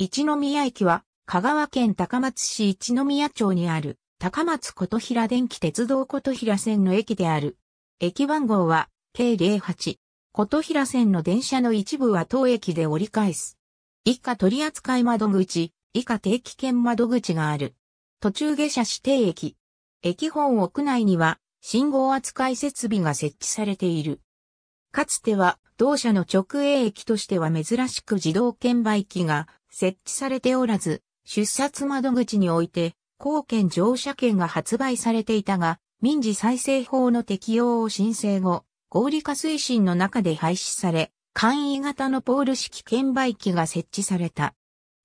一宮駅は、香川県高松市一宮町にある、高松琴平電気鉄道琴平線の駅である。駅番号は、K08。琴平線の電車の一部は当駅で折り返す。以下取扱窓口、以下定期券窓口がある。途中下車指定駅。駅本屋内には、信号扱い設備が設置されている。かつては同社の直営駅としては珍しく自動券売機が設置されておらず、出札窓口において、公券乗車券が発売されていたが、民事再生法の適用を申請後、合理化推進の中で廃止され、簡易型のポール式券売機が設置された。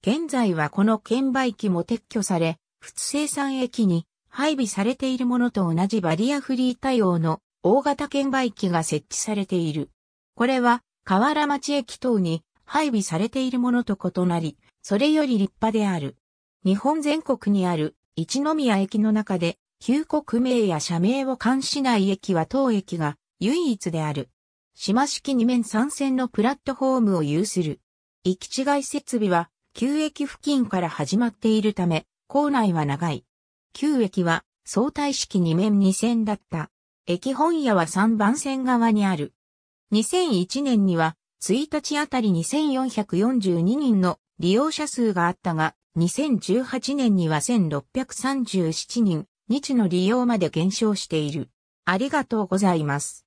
現在はこの券売機も撤去され、普通生産駅に配備されているものと同じバリアフリー対応の大型券売機が設置されている。これは、河原町駅等に配備されているものと異なり、それより立派である。日本全国にある一宮駅の中で、旧国名や社名を冠しない駅は当駅が唯一である。島式2面3線のプラットフォームを有する。行き違い設備は、旧駅付近から始まっているため、構内は長い。旧駅は、相対式2面2線だった。駅本屋は3番線側にある。2001年には、1日あたり2442人の利用者数があったが、2018年には1637人、日の利用まで減少している。ありがとうございます。